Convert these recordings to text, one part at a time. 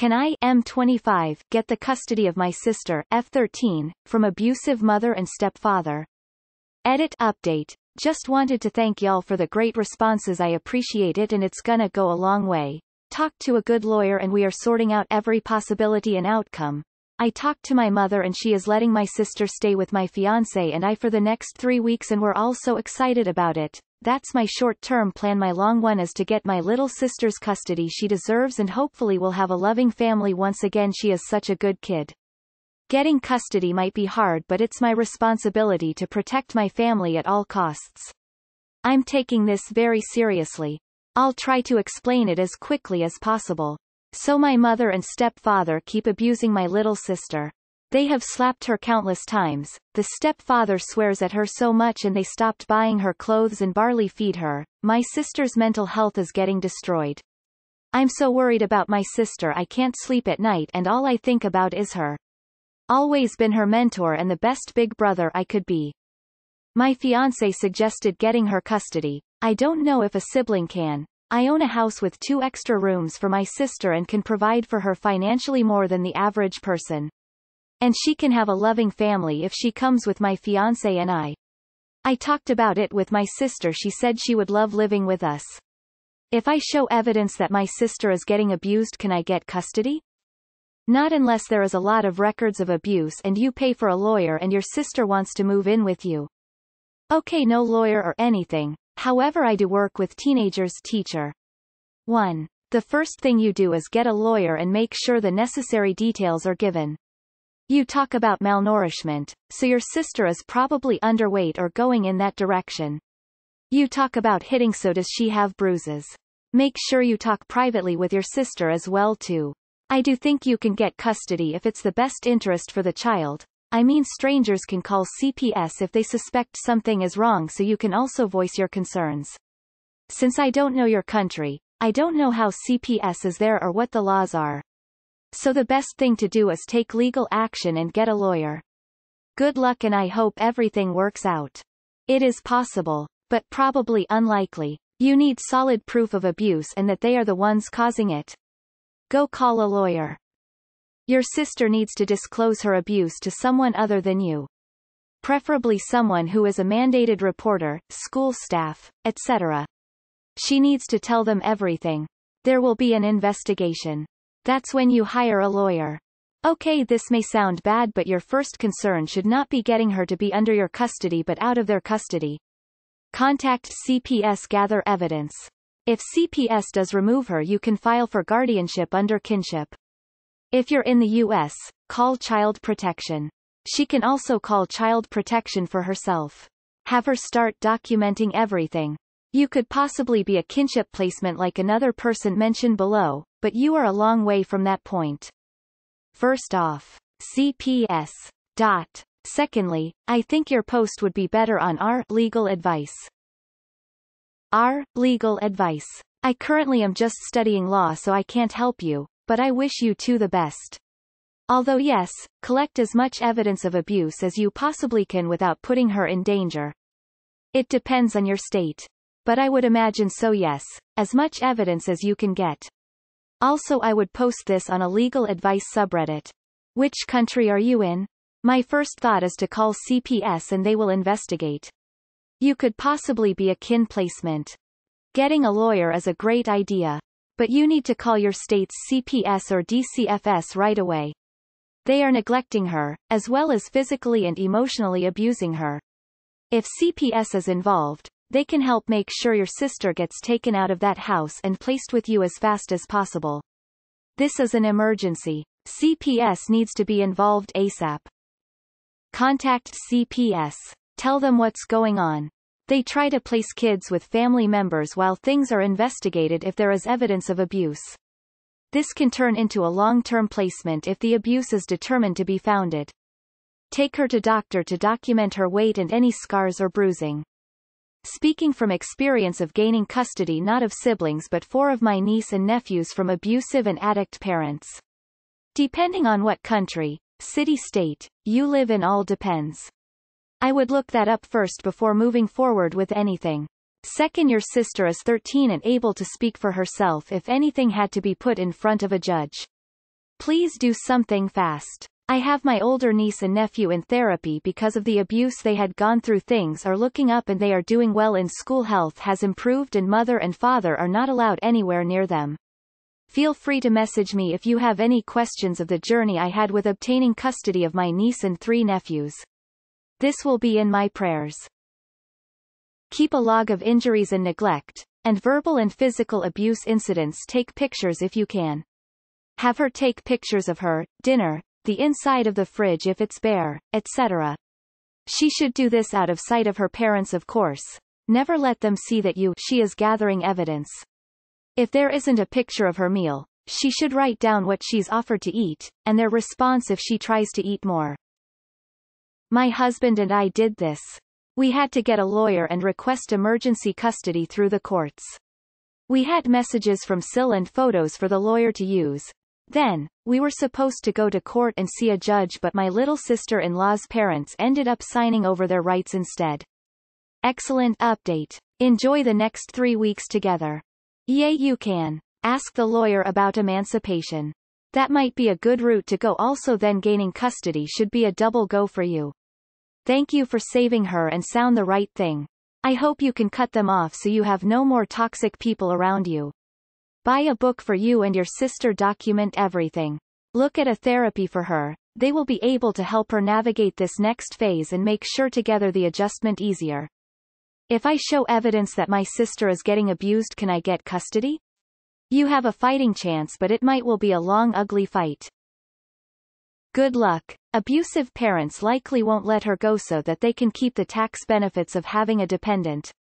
Can I M25 get the custody of my sister F13 from abusive mother and stepfather? Edit update. Just wanted to thank y'all for the great responses. I appreciate it and it's gonna go a long way. Talked to a good lawyer and we are sorting out every possibility and outcome. I talked to my mother and she is letting my sister stay with my fiance and I for the next three weeks and we're all so excited about it that's my short-term plan my long one is to get my little sister's custody she deserves and hopefully will have a loving family once again she is such a good kid. Getting custody might be hard but it's my responsibility to protect my family at all costs. I'm taking this very seriously. I'll try to explain it as quickly as possible. So my mother and stepfather keep abusing my little sister. They have slapped her countless times, the stepfather swears at her so much and they stopped buying her clothes and barley feed her. My sister's mental health is getting destroyed. I'm so worried about my sister I can't sleep at night and all I think about is her. Always been her mentor and the best big brother I could be. My fiance suggested getting her custody. I don't know if a sibling can. I own a house with two extra rooms for my sister and can provide for her financially more than the average person. And she can have a loving family if she comes with my fiancé and I. I talked about it with my sister she said she would love living with us. If I show evidence that my sister is getting abused can I get custody? Not unless there is a lot of records of abuse and you pay for a lawyer and your sister wants to move in with you. Okay no lawyer or anything, however I do work with teenagers teacher. 1. The first thing you do is get a lawyer and make sure the necessary details are given. You talk about malnourishment, so your sister is probably underweight or going in that direction. You talk about hitting so does she have bruises. Make sure you talk privately with your sister as well too. I do think you can get custody if it's the best interest for the child. I mean strangers can call CPS if they suspect something is wrong so you can also voice your concerns. Since I don't know your country, I don't know how CPS is there or what the laws are. So the best thing to do is take legal action and get a lawyer. Good luck and I hope everything works out. It is possible, but probably unlikely. You need solid proof of abuse and that they are the ones causing it. Go call a lawyer. Your sister needs to disclose her abuse to someone other than you. Preferably someone who is a mandated reporter, school staff, etc. She needs to tell them everything. There will be an investigation. That's when you hire a lawyer. Okay this may sound bad but your first concern should not be getting her to be under your custody but out of their custody. Contact CPS gather evidence. If CPS does remove her you can file for guardianship under kinship. If you're in the U.S., call Child Protection. She can also call Child Protection for herself. Have her start documenting everything. You could possibly be a kinship placement like another person mentioned below, but you are a long way from that point. First off. CPS. Dot. Secondly, I think your post would be better on R legal advice. R legal advice. I currently am just studying law so I can't help you, but I wish you two the best. Although yes, collect as much evidence of abuse as you possibly can without putting her in danger. It depends on your state but I would imagine so yes, as much evidence as you can get. Also I would post this on a legal advice subreddit. Which country are you in? My first thought is to call CPS and they will investigate. You could possibly be a kin placement. Getting a lawyer is a great idea. But you need to call your state's CPS or DCFS right away. They are neglecting her, as well as physically and emotionally abusing her. If CPS is involved, they can help make sure your sister gets taken out of that house and placed with you as fast as possible. This is an emergency. CPS needs to be involved ASAP. Contact CPS. Tell them what's going on. They try to place kids with family members while things are investigated if there is evidence of abuse. This can turn into a long-term placement if the abuse is determined to be founded. Take her to doctor to document her weight and any scars or bruising speaking from experience of gaining custody not of siblings but four of my niece and nephews from abusive and addict parents. Depending on what country, city-state, you live in all depends. I would look that up first before moving forward with anything. Second your sister is 13 and able to speak for herself if anything had to be put in front of a judge. Please do something fast. I have my older niece and nephew in therapy because of the abuse they had gone through things are looking up and they are doing well in school health has improved and mother and father are not allowed anywhere near them. Feel free to message me if you have any questions of the journey I had with obtaining custody of my niece and three nephews. This will be in my prayers. Keep a log of injuries and neglect, and verbal and physical abuse incidents take pictures if you can. Have her take pictures of her, dinner, the inside of the fridge if it's bare, etc. She should do this out of sight of her parents of course. Never let them see that you she is gathering evidence. If there isn't a picture of her meal, she should write down what she's offered to eat, and their response if she tries to eat more. My husband and I did this. We had to get a lawyer and request emergency custody through the courts. We had messages from Syl and photos for the lawyer to use. Then, we were supposed to go to court and see a judge but my little sister-in-law's parents ended up signing over their rights instead. Excellent update. Enjoy the next three weeks together. Yay you can. Ask the lawyer about emancipation. That might be a good route to go also then gaining custody should be a double go for you. Thank you for saving her and sound the right thing. I hope you can cut them off so you have no more toxic people around you. Buy a book for you and your sister document everything. Look at a therapy for her. They will be able to help her navigate this next phase and make sure together the adjustment easier. If I show evidence that my sister is getting abused can I get custody? You have a fighting chance but it might will be a long ugly fight. Good luck. Abusive parents likely won't let her go so that they can keep the tax benefits of having a dependent.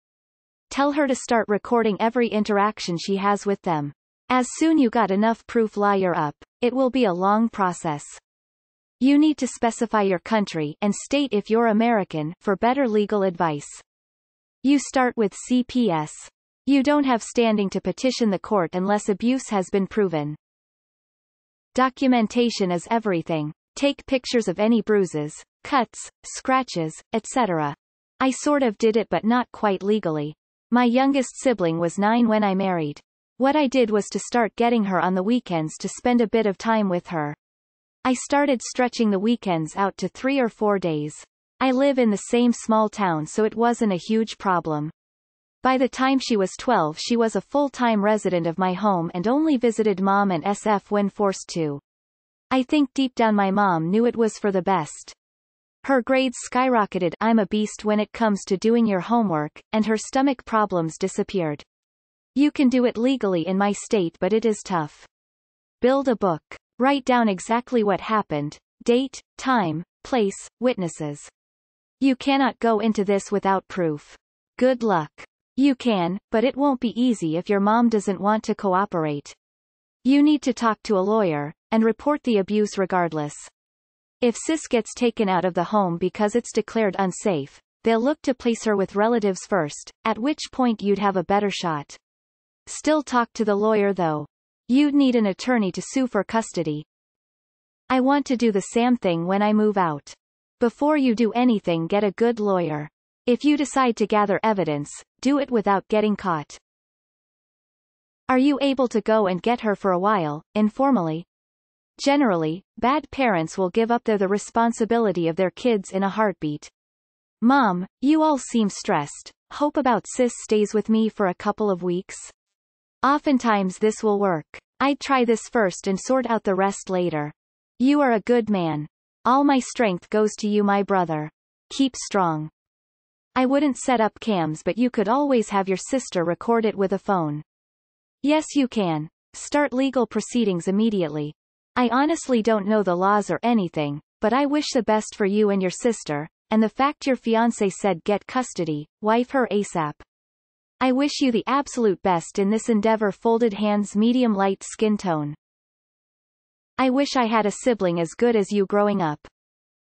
Tell her to start recording every interaction she has with them. As soon you got enough proof liar up. It will be a long process. You need to specify your country and state if you're American for better legal advice. You start with CPS. You don't have standing to petition the court unless abuse has been proven. Documentation is everything. Take pictures of any bruises, cuts, scratches, etc. I sort of did it but not quite legally. My youngest sibling was nine when I married. What I did was to start getting her on the weekends to spend a bit of time with her. I started stretching the weekends out to three or four days. I live in the same small town so it wasn't a huge problem. By the time she was 12 she was a full-time resident of my home and only visited mom and SF when forced to. I think deep down my mom knew it was for the best. Her grades skyrocketed I'm a beast when it comes to doing your homework, and her stomach problems disappeared. You can do it legally in my state but it is tough. Build a book. Write down exactly what happened, date, time, place, witnesses. You cannot go into this without proof. Good luck. You can, but it won't be easy if your mom doesn't want to cooperate. You need to talk to a lawyer, and report the abuse regardless. If Sis gets taken out of the home because it's declared unsafe, they'll look to place her with relatives first, at which point you'd have a better shot. Still talk to the lawyer though. You'd need an attorney to sue for custody. I want to do the same thing when I move out. Before you do anything get a good lawyer. If you decide to gather evidence, do it without getting caught. Are you able to go and get her for a while, informally? Generally, bad parents will give up their the responsibility of their kids in a heartbeat. Mom, you all seem stressed. Hope about sis stays with me for a couple of weeks. Oftentimes this will work. I'd try this first and sort out the rest later. You are a good man. All my strength goes to you my brother. Keep strong. I wouldn't set up cams but you could always have your sister record it with a phone. Yes you can. Start legal proceedings immediately. I honestly don't know the laws or anything, but I wish the best for you and your sister, and the fact your fiancé said get custody, wife her ASAP. I wish you the absolute best in this endeavor folded hands medium light skin tone. I wish I had a sibling as good as you growing up.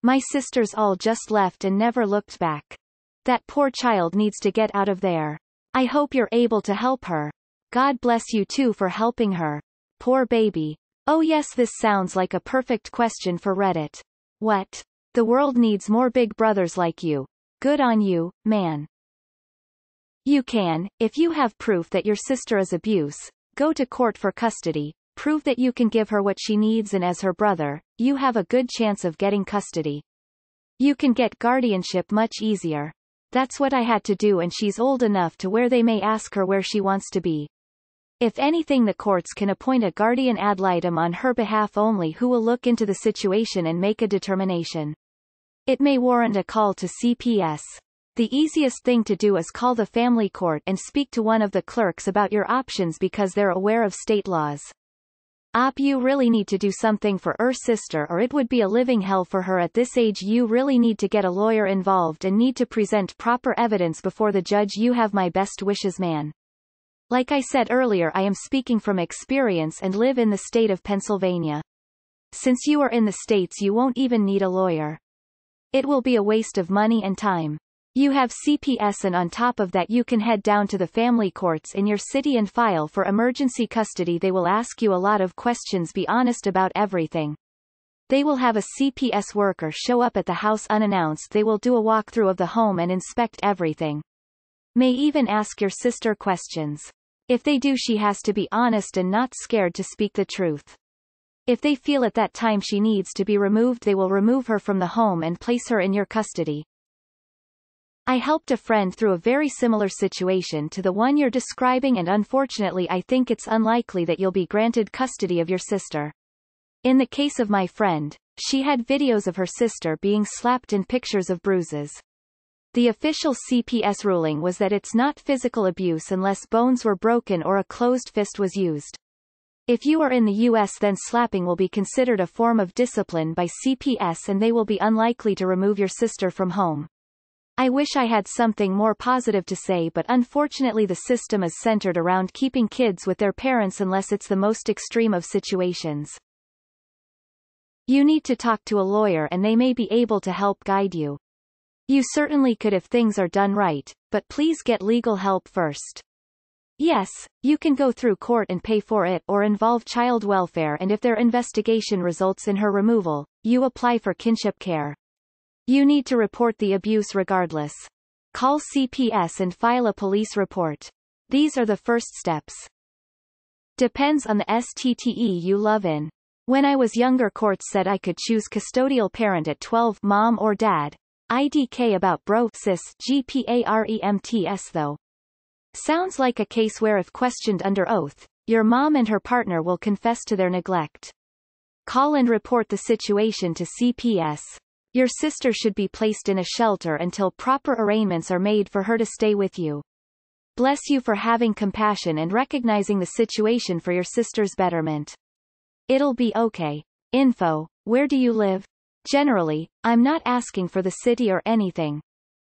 My sisters all just left and never looked back. That poor child needs to get out of there. I hope you're able to help her. God bless you too for helping her. Poor baby, Oh yes this sounds like a perfect question for Reddit. What? The world needs more big brothers like you. Good on you, man. You can, if you have proof that your sister is abuse, go to court for custody, prove that you can give her what she needs and as her brother, you have a good chance of getting custody. You can get guardianship much easier. That's what I had to do and she's old enough to where they may ask her where she wants to be. If anything the courts can appoint a guardian ad litem on her behalf only who will look into the situation and make a determination. It may warrant a call to CPS. The easiest thing to do is call the family court and speak to one of the clerks about your options because they're aware of state laws. Op you really need to do something for her sister or it would be a living hell for her at this age you really need to get a lawyer involved and need to present proper evidence before the judge you have my best wishes man. Like I said earlier I am speaking from experience and live in the state of Pennsylvania. Since you are in the States you won't even need a lawyer. It will be a waste of money and time. You have CPS and on top of that you can head down to the family courts in your city and file for emergency custody they will ask you a lot of questions be honest about everything. They will have a CPS worker show up at the house unannounced they will do a walkthrough of the home and inspect everything. May even ask your sister questions. If they do she has to be honest and not scared to speak the truth. If they feel at that time she needs to be removed they will remove her from the home and place her in your custody. I helped a friend through a very similar situation to the one you're describing and unfortunately I think it's unlikely that you'll be granted custody of your sister. In the case of my friend, she had videos of her sister being slapped and pictures of bruises. The official CPS ruling was that it's not physical abuse unless bones were broken or a closed fist was used. If you are in the U.S. then slapping will be considered a form of discipline by CPS and they will be unlikely to remove your sister from home. I wish I had something more positive to say but unfortunately the system is centered around keeping kids with their parents unless it's the most extreme of situations. You need to talk to a lawyer and they may be able to help guide you. You certainly could if things are done right, but please get legal help first. Yes, you can go through court and pay for it or involve child welfare and if their investigation results in her removal, you apply for kinship care. You need to report the abuse regardless. Call CPS and file a police report. These are the first steps. Depends on the STTE you love in. When I was younger courts said I could choose custodial parent at 12 mom or dad, IDK about bro sis GPAREMTS though. Sounds like a case where if questioned under oath, your mom and her partner will confess to their neglect. Call and report the situation to CPS. Your sister should be placed in a shelter until proper arrangements are made for her to stay with you. Bless you for having compassion and recognizing the situation for your sister's betterment. It'll be okay. Info, where do you live? Generally, I'm not asking for the city or anything,